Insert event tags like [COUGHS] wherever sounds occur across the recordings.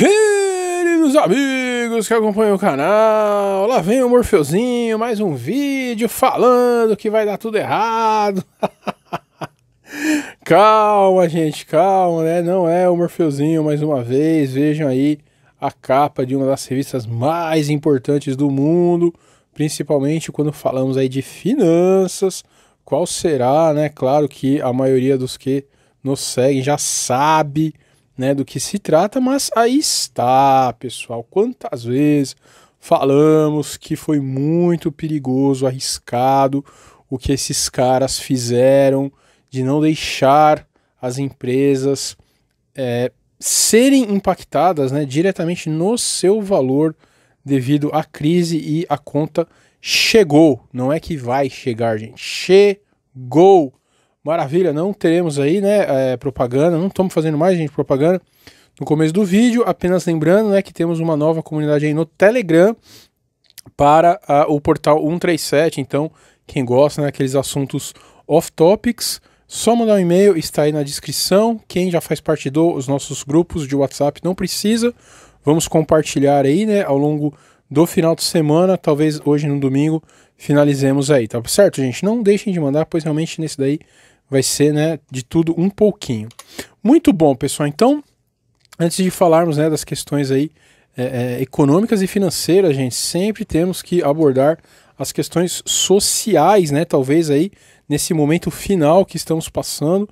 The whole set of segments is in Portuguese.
Queridos amigos que acompanham o canal, lá vem o Morfeuzinho, mais um vídeo falando que vai dar tudo errado. [LAUGHS] calma, gente, calma, né? Não é o Morfeuzinho mais uma vez. Vejam aí a capa de uma das revistas mais importantes do mundo, principalmente quando falamos aí de finanças. Qual será, né? Claro que a maioria dos que nos seguem já sabe né, do que se trata, mas aí está, pessoal. Quantas vezes falamos que foi muito perigoso, arriscado o que esses caras fizeram de não deixar as empresas é, serem impactadas né, diretamente no seu valor devido à crise e a conta chegou. Não é que vai chegar, gente. Chegou. Maravilha, não teremos aí, né, é, propaganda, não estamos fazendo mais, gente, propaganda. No começo do vídeo, apenas lembrando, né, que temos uma nova comunidade aí no Telegram para a, o portal 137, então quem gosta, né, aqueles assuntos off topics, só mandar um e-mail, está aí na descrição. Quem já faz parte dos nossos grupos de WhatsApp não precisa. Vamos compartilhar aí, né, ao longo do final de semana, talvez hoje no domingo, finalizemos aí, tá certo, gente? Não deixem de mandar, pois realmente nesse daí vai ser, né, de tudo um pouquinho. Muito bom, pessoal. Então, antes de falarmos, né, das questões aí é, é, econômicas e financeiras, gente, sempre temos que abordar as questões sociais, né, talvez aí nesse momento final que estamos passando,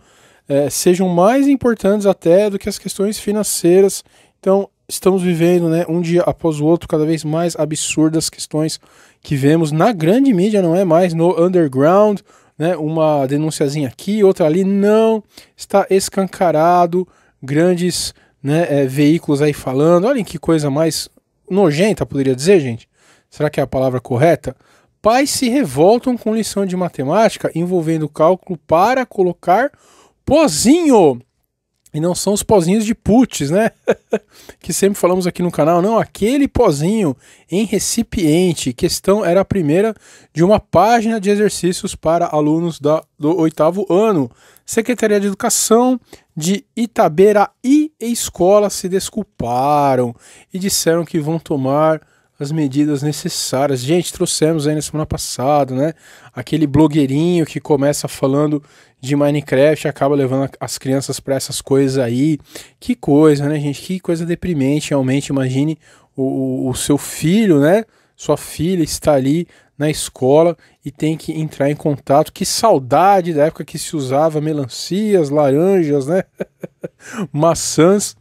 é, sejam mais importantes até do que as questões financeiras. Então, estamos vivendo, né, um dia após o outro, cada vez mais absurdas questões que vemos na grande mídia, não é mais no underground né, uma denunciazinha aqui, outra ali, não está escancarado grandes né, é, veículos aí falando. Olhem que coisa mais nojenta, poderia dizer, gente. Será que é a palavra correta? Pais se revoltam com lição de matemática envolvendo cálculo para colocar pozinho e não são os pozinhos de puts, né? [LAUGHS] que sempre falamos aqui no canal. Não, aquele pozinho em recipiente. Questão era a primeira de uma página de exercícios para alunos da, do oitavo ano. Secretaria de Educação de Itaberaí e escola se desculparam e disseram que vão tomar as medidas necessárias. Gente, trouxemos aí na semana passada, né? Aquele blogueirinho que começa falando de Minecraft acaba levando as crianças para essas coisas aí. Que coisa, né, gente? Que coisa deprimente, realmente. Imagine o, o seu filho, né? Sua filha está ali na escola e tem que entrar em contato. Que saudade da época que se usava melancias, laranjas, né? [LAUGHS] Maçãs.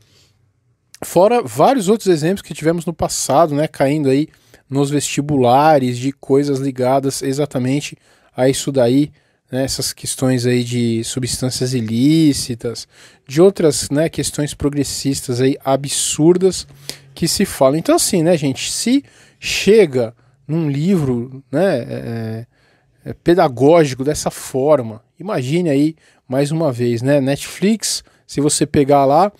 Fora vários outros exemplos que tivemos no passado, né? Caindo aí nos vestibulares de coisas ligadas exatamente a isso daí né, essas questões aí de substâncias ilícitas, de outras né, questões progressistas aí absurdas que se falam. Então, assim, né, gente, se chega num livro né, é, é, pedagógico dessa forma, imagine aí mais uma vez, né? Netflix, se você pegar lá,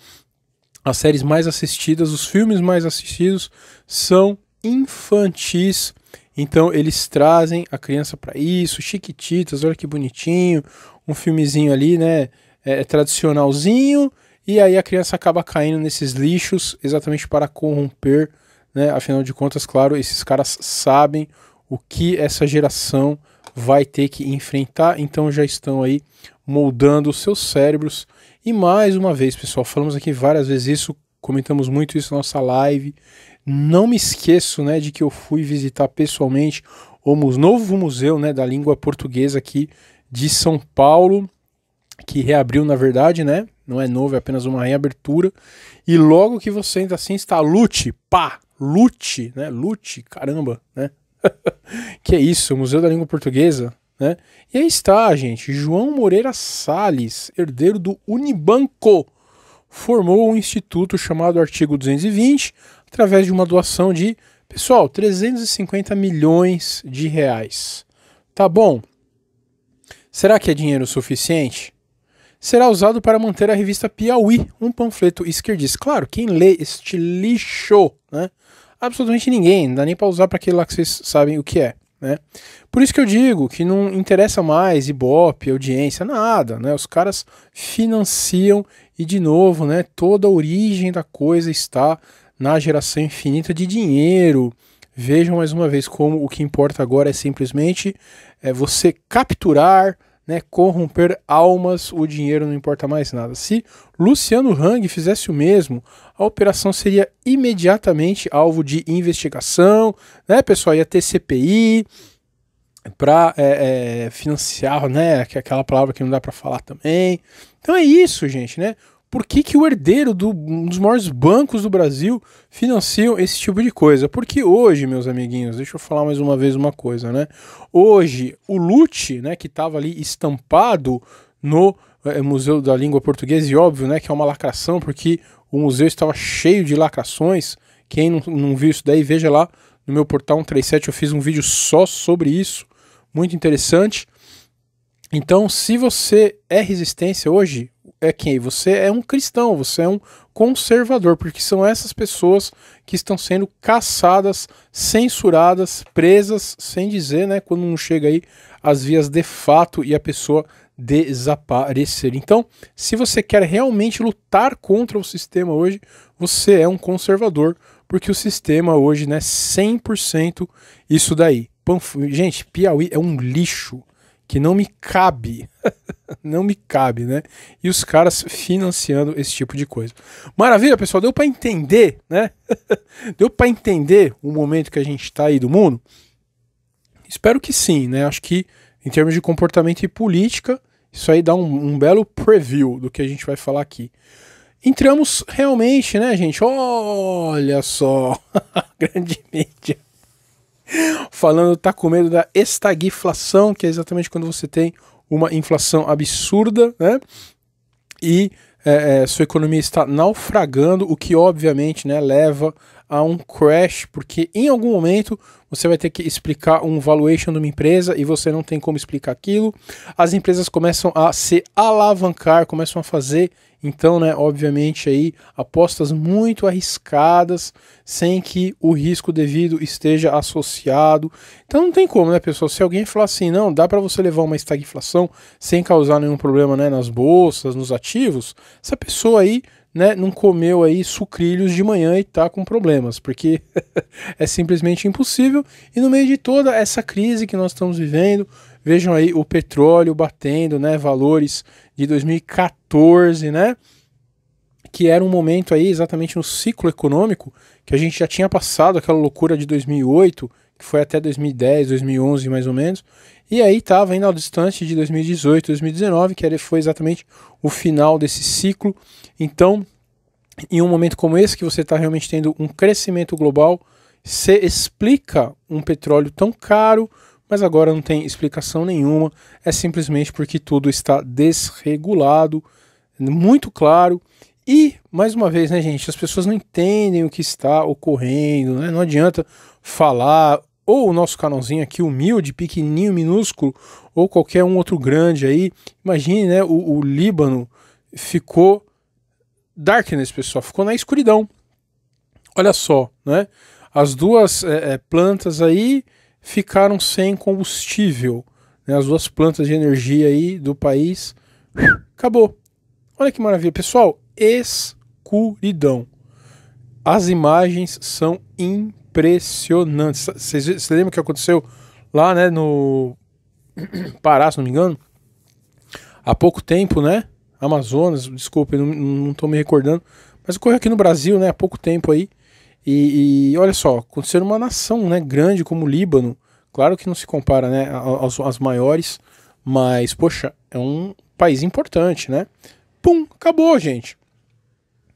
as séries mais assistidas, os filmes mais assistidos são infantis então eles trazem a criança para isso, Chiquititas, olha que bonitinho, um filmezinho ali, né, é, é, tradicionalzinho, e aí a criança acaba caindo nesses lixos exatamente para corromper, né? Afinal de contas, claro, esses caras sabem o que essa geração vai ter que enfrentar, então já estão aí moldando os seus cérebros. E mais uma vez, pessoal, falamos aqui várias vezes isso, comentamos muito isso na nossa live. Não me esqueço, né, de que eu fui visitar pessoalmente o novo museu, né, da língua portuguesa aqui de São Paulo, que reabriu, na verdade, né? Não é novo, é apenas uma reabertura. E logo que você ainda assim está lute, pá, lute, né? Lute, caramba, né? [LAUGHS] que é isso, Museu da Língua Portuguesa, né? E aí está, gente, João Moreira Salles, herdeiro do Unibanco formou um instituto chamado Artigo 220, através de uma doação de, pessoal, 350 milhões de reais. Tá bom. Será que é dinheiro suficiente? Será usado para manter a revista Piauí, um panfleto esquerdista. Claro, quem lê este lixo, né? Absolutamente ninguém, não dá nem para usar para aquele lá que vocês sabem o que é. Né? Por isso que eu digo que não interessa mais Ibope, audiência, nada. Né? Os caras financiam e de novo, né, toda a origem da coisa está na geração infinita de dinheiro. Vejam mais uma vez como o que importa agora é simplesmente é, você capturar, né, corromper almas, o dinheiro não importa mais nada. Se Luciano Hang fizesse o mesmo, a operação seria imediatamente alvo de investigação, né, pessoal? Ia ter CPI, para é, é, financiar, né? Aquela palavra que não dá para falar também. Então é isso, gente, né? Por que, que o herdeiro do, um dos maiores bancos do Brasil financiam esse tipo de coisa? Porque hoje, meus amiguinhos, deixa eu falar mais uma vez uma coisa, né? Hoje, o Lute, né, que estava ali estampado no é, Museu da Língua Portuguesa, e óbvio, né, que é uma lacração, porque o museu estava cheio de lacrações. Quem não, não viu isso daí, veja lá no meu portal 137, eu fiz um vídeo só sobre isso, muito interessante. Então, se você é resistência hoje, é quem? Você é um cristão, você é um conservador, porque são essas pessoas que estão sendo caçadas, censuradas, presas, sem dizer, né? Quando não chega aí as vias de fato e a pessoa desaparecer. Então, se você quer realmente lutar contra o sistema hoje, você é um conservador, porque o sistema hoje, né, 100% isso daí. Panf... Gente, Piauí é um lixo que não me cabe. [LAUGHS] não me cabe, né? E os caras financiando esse tipo de coisa. Maravilha, pessoal, deu para entender, né? [LAUGHS] deu para entender o momento que a gente está aí do mundo? Espero que sim, né? Acho que em termos de comportamento e política, isso aí dá um, um belo preview do que a gente vai falar aqui. Entramos realmente, né, gente? Olha só, [LAUGHS] grande mídia falando tá com medo da estagflação, que é exatamente quando você tem uma inflação absurda, né? E é, é sua economia está naufragando, o que obviamente né, leva a um crash, porque em algum momento você vai ter que explicar um valuation de uma empresa e você não tem como explicar aquilo. As empresas começam a se alavancar, começam a fazer, então, né, obviamente aí apostas muito arriscadas, sem que o risco devido esteja associado. Então não tem como, né, pessoal? Se alguém falar assim, não, dá para você levar uma estagflação sem causar nenhum problema, né, nas bolsas, nos ativos, essa pessoa aí né, não comeu aí sucrilhos de manhã e tá com problemas, porque [LAUGHS] é simplesmente impossível. E no meio de toda essa crise que nós estamos vivendo, vejam aí o petróleo batendo, né, valores de 2014, né? que era um momento aí exatamente no ciclo econômico que a gente já tinha passado aquela loucura de 2008, que foi até 2010, 2011 mais ou menos, e aí estava indo ao distante de 2018, 2019, que foi exatamente o final desse ciclo. Então, em um momento como esse, que você está realmente tendo um crescimento global, se explica um petróleo tão caro, mas agora não tem explicação nenhuma, é simplesmente porque tudo está desregulado, muito claro. E, mais uma vez, né, gente, as pessoas não entendem o que está ocorrendo, né? não adianta falar, ou o nosso canalzinho aqui humilde, pequenininho, minúsculo, ou qualquer um outro grande aí. Imagine, né, o, o Líbano ficou darkness, pessoal, ficou na escuridão. Olha só, né? As duas é, é plantas aí ficaram sem combustível. Né? As duas plantas de energia aí do país. Acabou. Olha que maravilha, pessoal. Escuridão. As imagens são incríveis impressionante. Você lembra o que aconteceu lá, né, no [COUGHS] Pará, se não me engano? Há pouco tempo, né? Amazonas, desculpe, não, não tô me recordando. Mas ocorreu aqui no Brasil, né, há pouco tempo aí. E, e olha só, aconteceu uma nação, né, grande como o Líbano. Claro que não se compara, né, às maiores, mas, poxa, é um país importante, né? Pum, acabou, gente.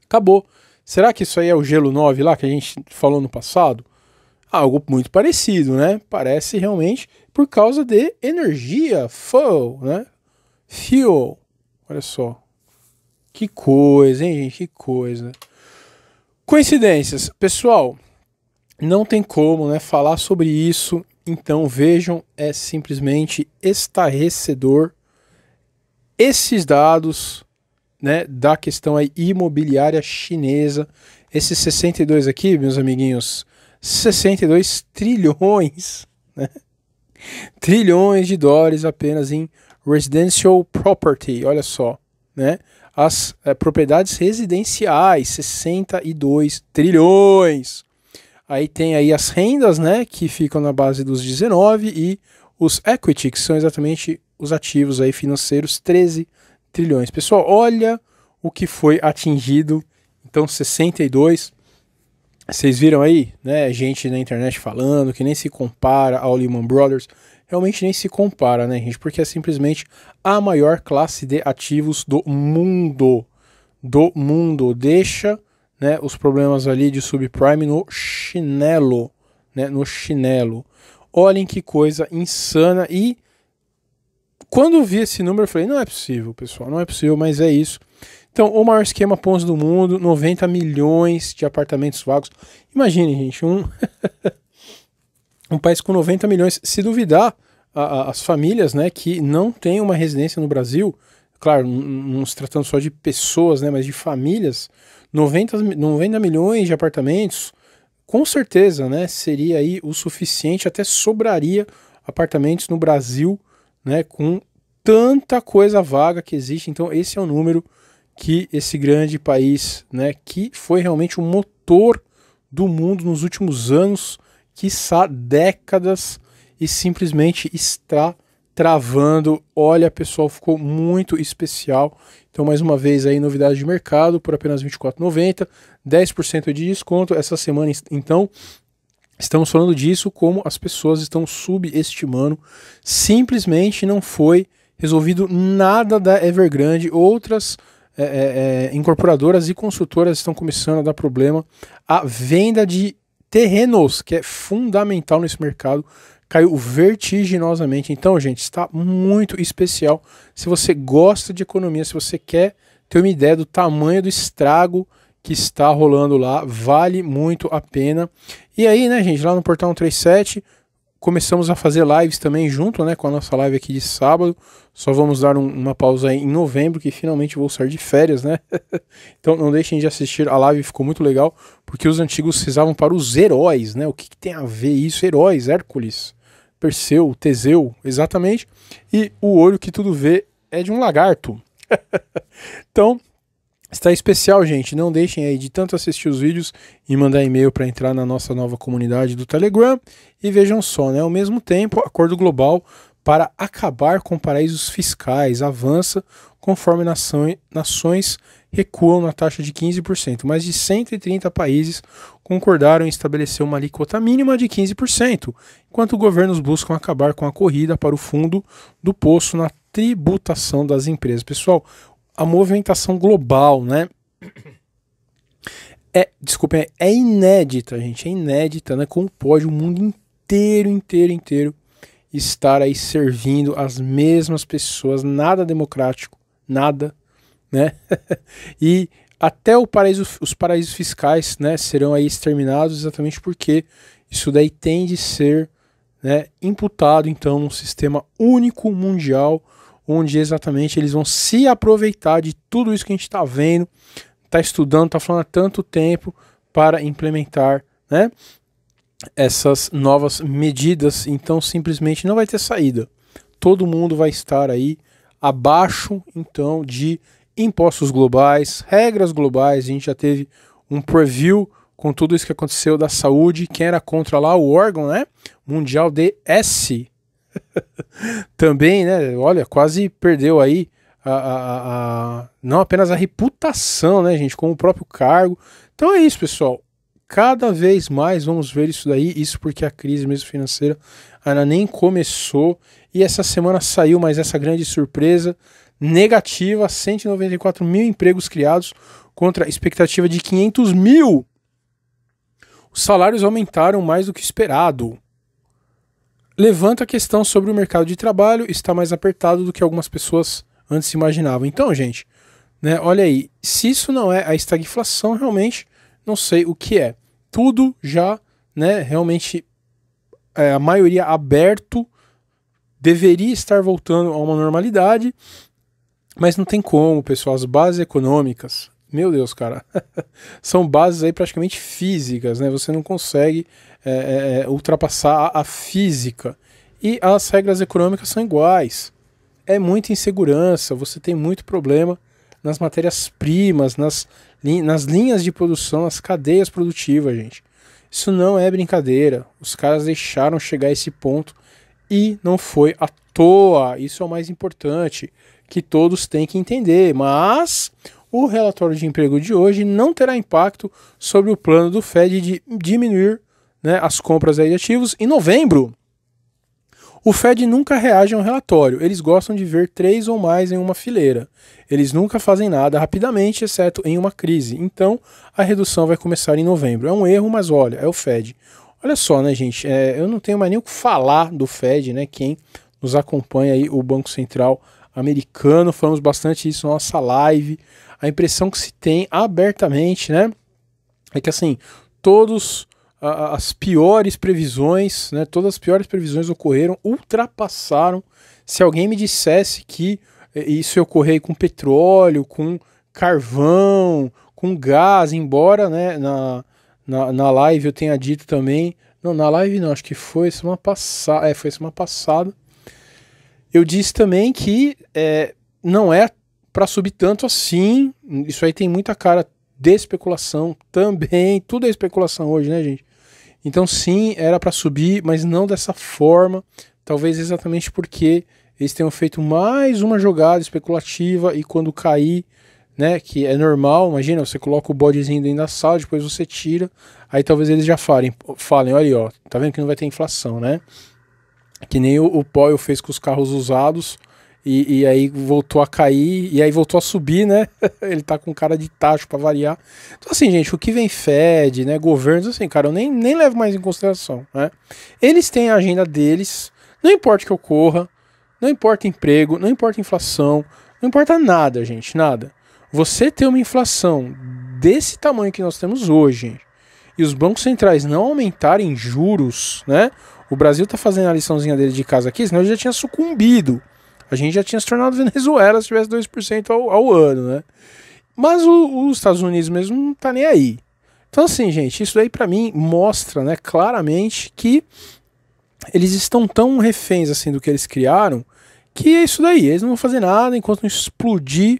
Acabou. Será que isso aí é o gelo 9 lá que a gente falou no passado? Algo muito parecido, né? Parece realmente por causa de energia, fuel, né? Fuel. Olha só. Que coisa, hein, gente? Que coisa. Coincidências. Pessoal, não tem como, né, falar sobre isso. Então, vejam, é simplesmente estarrecedor esses dados né, da questão aí imobiliária chinesa. Esses 62 aqui, meus amiguinhos, 62 trilhões, [LAUGHS] né? Trilhões de dólares apenas em residential property, olha só, né? As é, propriedades residenciais, 62 trilhões. Aí tem aí as rendas, né, que ficam na base dos 19 e os equity, que são exatamente os ativos aí financeiros, 13 trilhões. Pessoal, olha o que foi atingido. Então, 62. Vocês viram aí, né? Gente na internet falando que nem se compara ao Lehman Brothers. Realmente nem se compara, né, gente? Porque é simplesmente a maior classe de ativos do mundo. Do mundo. Deixa né, os problemas ali de subprime no chinelo. Né, no chinelo. Olhem que coisa insana e quando vi esse número, eu falei: não é possível, pessoal, não é possível, mas é isso. Então, o maior esquema Pons do mundo, 90 milhões de apartamentos vagos. Imagine, gente, um, [LAUGHS] um país com 90 milhões. Se duvidar, a, a, as famílias né, que não têm uma residência no Brasil, claro, não se tratando só de pessoas, né, mas de famílias, 90, 90 milhões de apartamentos, com certeza né, seria aí o suficiente, até sobraria apartamentos no Brasil né, com tanta coisa vaga que existe. Então, esse é o número que esse grande país, né, que foi realmente o motor do mundo nos últimos anos, quiçá décadas, e simplesmente está travando. Olha, pessoal, ficou muito especial. Então, mais uma vez aí, novidade de mercado por apenas R$ 24,90, 10% de desconto. Essa semana, então, Estamos falando disso como as pessoas estão subestimando. Simplesmente não foi resolvido nada da Evergrande. Outras é, é, incorporadoras e consultoras estão começando a dar problema. A venda de terrenos, que é fundamental nesse mercado, caiu vertiginosamente. Então, gente, está muito especial. Se você gosta de economia, se você quer ter uma ideia do tamanho do estrago que está rolando lá, vale muito a pena. E aí, né, gente, lá no Portal 137, começamos a fazer lives também junto, né, com a nossa live aqui de sábado. Só vamos dar um, uma pausa aí em novembro, que finalmente vou sair de férias, né? [LAUGHS] então não deixem de assistir a live, ficou muito legal, porque os antigos rezavam para os heróis, né? O que, que tem a ver isso? Heróis, Hércules, Perseu, Teseu, exatamente. E o olho que tudo vê é de um lagarto. [LAUGHS] então, Está especial, gente. Não deixem aí de tanto assistir os vídeos e mandar e-mail para entrar na nossa nova comunidade do Telegram. E vejam só, né? Ao mesmo tempo, acordo global para acabar com paraísos fiscais avança conforme nações recuam na taxa de 15%. Mais de 130 países concordaram em estabelecer uma alíquota mínima de 15%, enquanto governos buscam acabar com a corrida para o fundo do poço na tributação das empresas. Pessoal, a movimentação global, né? É, desculpa, é, é inédita, gente, é inédita, né? Como pode o mundo inteiro, inteiro, inteiro estar aí servindo as mesmas pessoas, nada democrático, nada, né? [LAUGHS] e até paraíso, os paraísos fiscais, né, serão aí exterminados exatamente porque isso daí tem de ser, né, imputado então num sistema único mundial onde exatamente eles vão se aproveitar de tudo isso que a gente está vendo, está estudando, está falando há tanto tempo para implementar né, essas novas medidas. Então simplesmente não vai ter saída. Todo mundo vai estar aí abaixo então de impostos globais, regras globais. A gente já teve um preview com tudo isso que aconteceu da saúde. Quem era contra lá o órgão, né? Mundial de S [LAUGHS] Também, né? Olha, quase perdeu aí a, a, a, não apenas a reputação, né, gente, com o próprio cargo. Então é isso, pessoal. Cada vez mais vamos ver isso daí, isso porque a crise mesmo financeira ainda nem começou e essa semana saiu mais essa grande surpresa negativa, 194 mil empregos criados contra a expectativa de 500 mil. Os salários aumentaram mais do que esperado levanta a questão sobre o mercado de trabalho está mais apertado do que algumas pessoas antes imaginavam. Então, gente, né, olha aí, se isso não é a estagflação, realmente não sei o que é. Tudo já, né, realmente é, a maioria aberto deveria estar voltando a uma normalidade, mas não tem como, pessoal. As bases econômicas, meu Deus, cara, [LAUGHS] são bases aí praticamente físicas, né? Você não consegue é, é, é, ultrapassar a física. E as regras econômicas são iguais. É muita insegurança, você tem muito problema nas matérias-primas, nas, nas linhas de produção, nas cadeias produtivas, gente. Isso não é brincadeira. Os caras deixaram chegar a esse ponto e não foi à toa. Isso é o mais importante que todos têm que entender. Mas o relatório de emprego de hoje não terá impacto sobre o plano do Fed de diminuir né, as compras aí de ativos. Em novembro, o Fed nunca reage a um relatório. Eles gostam de ver três ou mais em uma fileira. Eles nunca fazem nada rapidamente, exceto em uma crise. Então, a redução vai começar em novembro. É um erro, mas olha, é o Fed. Olha só, né, gente? É, eu não tenho mais nem o que falar do Fed, né? Quem nos acompanha aí, o Banco Central americano. Falamos bastante isso na nossa live. A impressão que se tem abertamente, né? É que assim, todos as piores previsões, né, todas as piores previsões ocorreram, ultrapassaram. Se alguém me dissesse que eh, isso ia ocorrer com petróleo, com carvão, com gás, embora né, na, na, na live eu tenha dito também. Não, na live não, acho que foi semana passada. É, foi semana passada. Eu disse também que é, não é para subir tanto assim. Isso aí tem muita cara de especulação também. Tudo é especulação hoje, né, gente? Então, sim, era para subir, mas não dessa forma. Talvez exatamente porque eles tenham feito mais uma jogada especulativa e quando cair, né, que é normal, imagina, você coloca o bodezinho dentro da sala, depois você tira, aí talvez eles já falem, falem, olha aí, ó, tá vendo que não vai ter inflação, né? Que nem o, o Powell fez com os carros usados, e, e, aí voltou a cair, e aí voltou a subir, né? [LAUGHS] Ele tá com cara de tacho para variar. Então, assim, gente, o que vem Fed, né? Governos, assim, cara, eu nem, nem levo mais em consideração, né? Eles têm a agenda deles, não importa o que ocorra, não importa emprego, não importa inflação, não importa nada, gente, nada. Você ter uma inflação desse tamanho que nós temos hoje, gente, e os bancos centrais não aumentarem juros, né? O Brasil tá fazendo a liçãozinha dele de casa aqui, senão ele já tinha sucumbido a gente já tinha se tornado Venezuela se tivesse 2% ao, ao ano, né? Mas o, os Estados Unidos mesmo não tá nem aí. Então, assim, gente, isso daí para mim mostra, né, claramente que eles estão tão reféns assim do que eles criaram que é isso daí. Eles não vão fazer nada enquanto não explodir.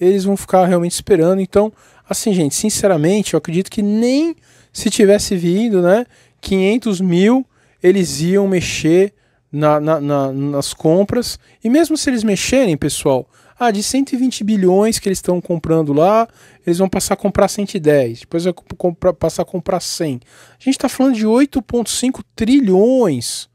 Eles vão ficar realmente esperando. Então, assim, gente, sinceramente, eu acredito que nem se tivesse vindo, né, 500 mil, eles iam mexer na, na, na, nas compras. E mesmo se eles mexerem, pessoal, ah, de 120 bilhões que eles estão comprando lá, eles vão passar a comprar 110, depois vai comprar, passar a comprar 100. A gente está falando de 8,5 trilhões,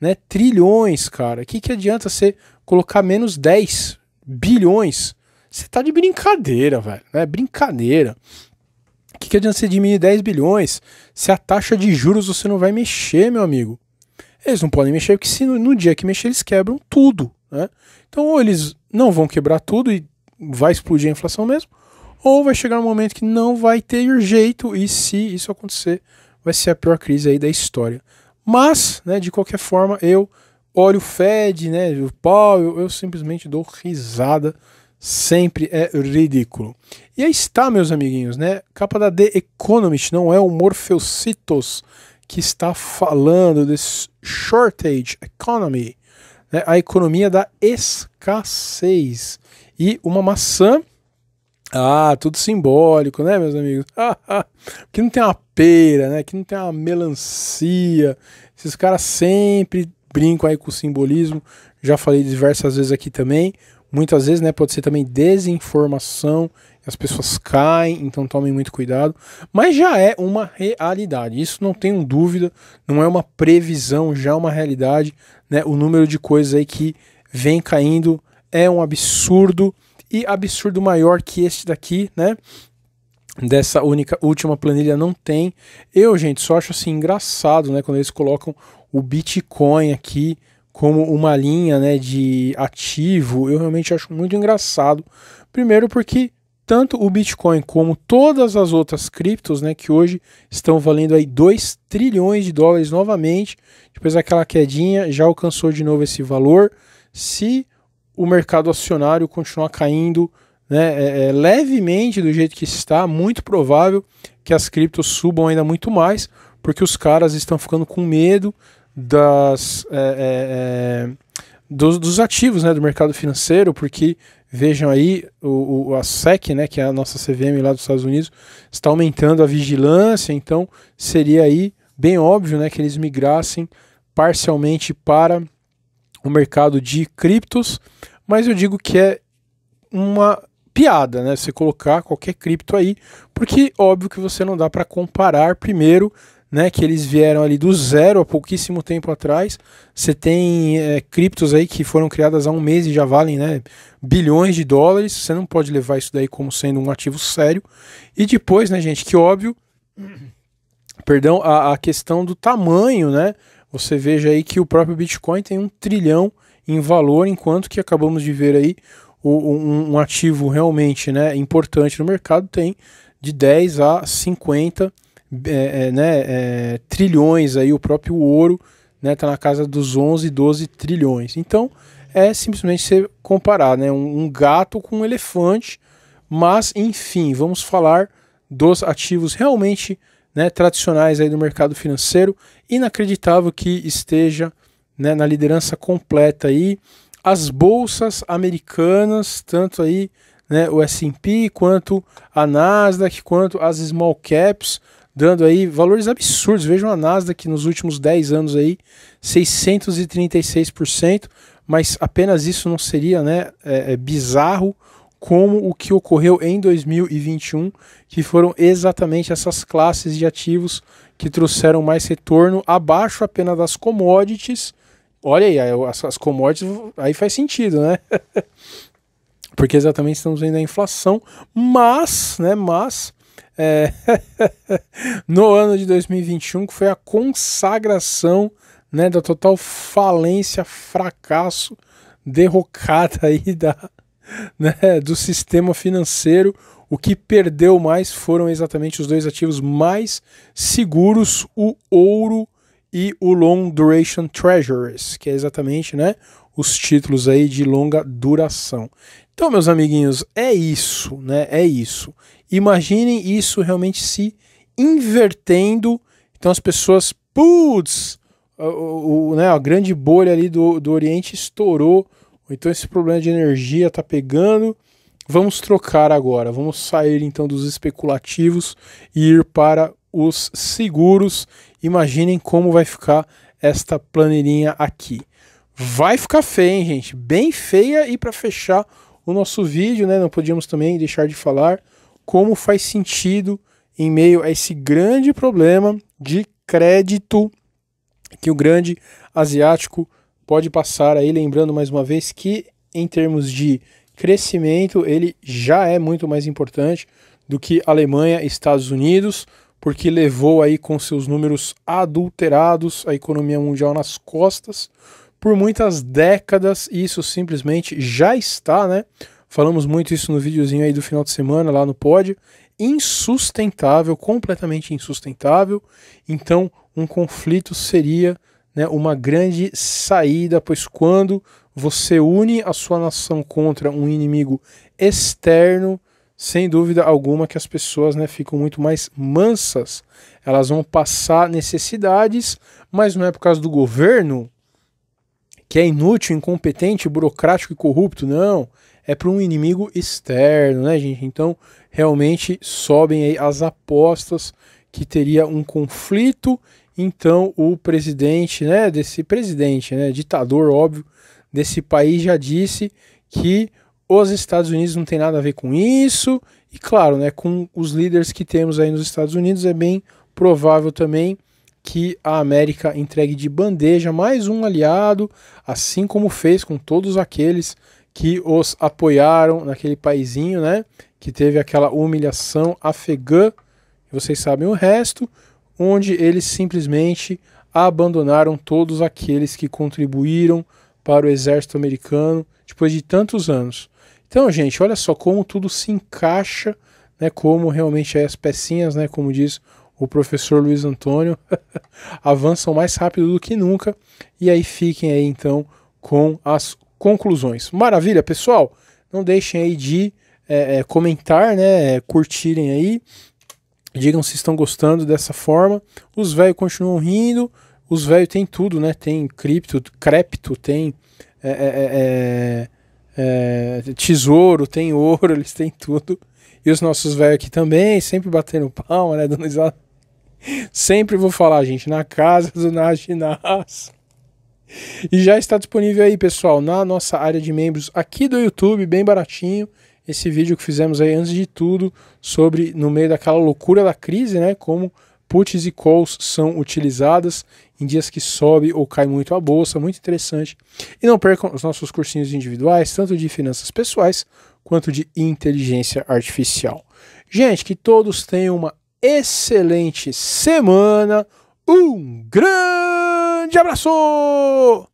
né? Trilhões, cara. O que, que adianta você colocar menos 10 bilhões? Você está de brincadeira, velho. É né? brincadeira. O que, que adianta você diminuir 10 bilhões se a taxa de juros você não vai mexer, meu amigo? Eles não podem mexer, porque se no, no dia que mexer, eles quebram tudo. Né? Então, ou eles não vão quebrar tudo e vai explodir a inflação mesmo, ou vai chegar um momento que não vai ter jeito, e se isso acontecer, vai ser a pior crise aí da história. Mas, né, de qualquer forma, eu olho o Fed, né, o pau, eu, eu simplesmente dou risada, sempre é ridículo. E aí está, meus amiguinhos, né, capa da The Economist, não é o Morfeucitos, que está falando desse shortage economy, né, a economia da escassez. E uma maçã, ah, tudo simbólico, né, meus amigos? [LAUGHS] que não tem uma pera, né? Que não tem uma melancia. Esses caras sempre brincam aí com o simbolismo. Já falei diversas vezes aqui também. Muitas vezes, né, pode ser também desinformação as pessoas caem, então tomem muito cuidado. Mas já é uma realidade, isso não tenho dúvida, não é uma previsão, já é uma realidade. Né? O número de coisas aí que vem caindo é um absurdo e absurdo maior que este daqui, né? Dessa única última planilha não tem. Eu, gente, só acho assim engraçado, né? Quando eles colocam o Bitcoin aqui como uma linha, né? De ativo, eu realmente acho muito engraçado. Primeiro, porque tanto o Bitcoin como todas as outras criptos, né, que hoje estão valendo aí 2 trilhões de dólares novamente, depois daquela quedinha, já alcançou de novo esse valor. Se o mercado acionário continuar caindo né, é, é, levemente do jeito que está, muito provável que as criptos subam ainda muito mais, porque os caras estão ficando com medo das. É, é, é dos, dos, ativos né, do mercado financeiro, porque Vejam aí, o, o, a SEC, né, que é a nossa CVM lá dos Estados Unidos, está aumentando a vigilância, então seria aí bem óbvio né, que eles migrassem parcialmente para o mercado de criptos, mas eu digo que é uma piada, né? Você colocar qualquer cripto aí, porque óbvio que você não dá para comparar primeiro né, que eles vieram ali do zero há pouquíssimo tempo atrás. Você tem é, criptos aí que foram criadas há um mês e já valem né, bilhões de dólares. Você não pode levar isso daí como sendo um ativo sério. E depois, né, gente, que óbvio, [CLEARS THROAT] perdão, a, a questão do tamanho, né? Você veja aí que o próprio Bitcoin tem um trilhão em valor, enquanto que acabamos de ver aí um, um ativo realmente né, importante no mercado tem de 10 a 50 bilhões é, é, né, é, trilhões, aí o próprio ouro está né, tá na casa dos 11, 12 trilhões. Então é simplesmente você comparar né, um, um gato com um elefante, mas enfim, vamos falar dos ativos realmente né, tradicionais aí do mercado financeiro. Inacreditável que esteja né, na liderança completa aí. As bolsas americanas, tanto aí né, o S&P quanto a Nasdaq, quanto as small caps, dando aí valores absurdos. Vejam a Nasdaq nos últimos 10 anos aí, 636%, mas apenas isso não seria né, é, é bizarro como o que ocorreu em 2021, que foram exatamente essas classes de ativos que trouxeram mais retorno, abaixo apenas das commodities. Olha aí, as commodities aí faz sentido, né? [LAUGHS] Porque exatamente estamos vendo a inflação, mas, né, mas é, [LAUGHS] no ano de 2021, que foi a consagração né, da total falência, fracasso, derrocada aí da, [LAUGHS] né, do sistema financeiro. O que perdeu mais foram exatamente os dois ativos mais seguros, o ouro e o long duration treasuries, que é exatamente, né, os títulos aí de longa duração. Então, meus amiguinhos, é isso, né? É isso. Imaginem isso realmente se invertendo. Então as pessoas, putz, o, o, né, a grande bolha ali do, do Oriente estourou. Então esse problema de energia está pegando. Vamos trocar agora. Vamos sair então dos especulativos e ir para os seguros. Imaginem como vai ficar esta planeirinha aqui. Vai ficar feia, hein, gente? Bem feia. E para fechar o nosso vídeo, né? Não podíamos também deixar de falar como faz sentido em meio a esse grande problema de crédito que o grande asiático pode passar aí, lembrando mais uma vez que em termos de crescimento ele já é muito mais importante do que Alemanha e Estados Unidos, porque levou aí com seus números adulterados a economia mundial nas costas por muitas décadas, e isso simplesmente já está, né, Falamos muito isso no videozinho aí do final de semana lá no pod. Insustentável, completamente insustentável. Então, um conflito seria né, uma grande saída, pois quando você une a sua nação contra um inimigo externo, sem dúvida alguma que as pessoas né, ficam muito mais mansas. Elas vão passar necessidades, mas não é por causa do governo que é inútil, incompetente, burocrático e corrupto, não é para um inimigo externo, né, gente? Então, realmente sobem aí as apostas que teria um conflito. Então, o presidente, né, desse presidente, né, ditador, óbvio, desse país já disse que os Estados Unidos não tem nada a ver com isso. E claro, né, com os líderes que temos aí nos Estados Unidos, é bem provável também que a América entregue de bandeja mais um aliado, assim como fez com todos aqueles que os apoiaram naquele paizinho, né? Que teve aquela humilhação afegã, vocês sabem o resto, onde eles simplesmente abandonaram todos aqueles que contribuíram para o exército americano depois de tantos anos. Então, gente, olha só como tudo se encaixa, né? Como realmente as pecinhas, né? Como diz o professor Luiz Antônio, [LAUGHS] avançam mais rápido do que nunca. E aí fiquem aí então com as conclusões. Maravilha, pessoal? Não deixem aí de é, é, comentar, né? É, curtirem aí. Digam se estão gostando dessa forma. Os velhos continuam rindo. Os velhos têm tudo, né? Tem cripto, crepto, tem é, é, é, tesouro, tem ouro, [LAUGHS] eles têm tudo. E os nossos velhos aqui também, sempre batendo palma, né? Dando Sempre vou falar, gente, na casa do Naginás e já está disponível aí, pessoal, na nossa área de membros aqui do YouTube, bem baratinho. Esse vídeo que fizemos aí antes de tudo sobre no meio daquela loucura da crise, né, como puts e calls são utilizadas em dias que sobe ou cai muito a bolsa, muito interessante. E não percam os nossos cursinhos individuais, tanto de finanças pessoais quanto de inteligência artificial. Gente, que todos tenham uma excelente semana. Um grande grande abraço!